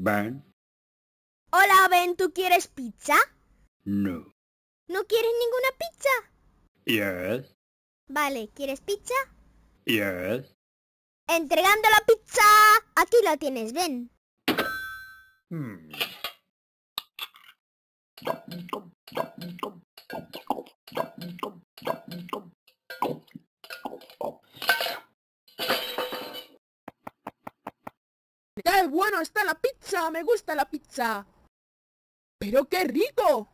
Ben. Hola, Ben, ¿tú quieres pizza? No. ¿No quieres ninguna pizza? Yes. Vale, ¿quieres pizza? Yes. Entregando la pizza. Aquí la tienes, Ben. Hmm. ¡Qué bueno está la pizza! ¡Me gusta la pizza! ¡Pero qué rico!